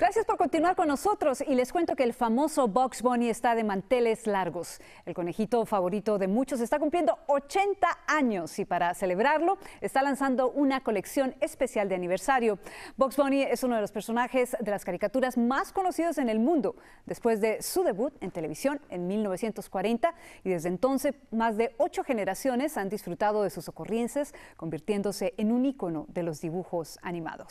Gracias por continuar con nosotros y les cuento que el famoso Box Bunny está de manteles largos. El conejito favorito de muchos está cumpliendo 80 años y para celebrarlo está lanzando una colección especial de aniversario. Box Bunny es uno de los personajes de las caricaturas más conocidos en el mundo después de su debut en televisión en 1940 y desde entonces más de ocho generaciones han disfrutado de sus ocurrencias convirtiéndose en un ícono de los dibujos animados.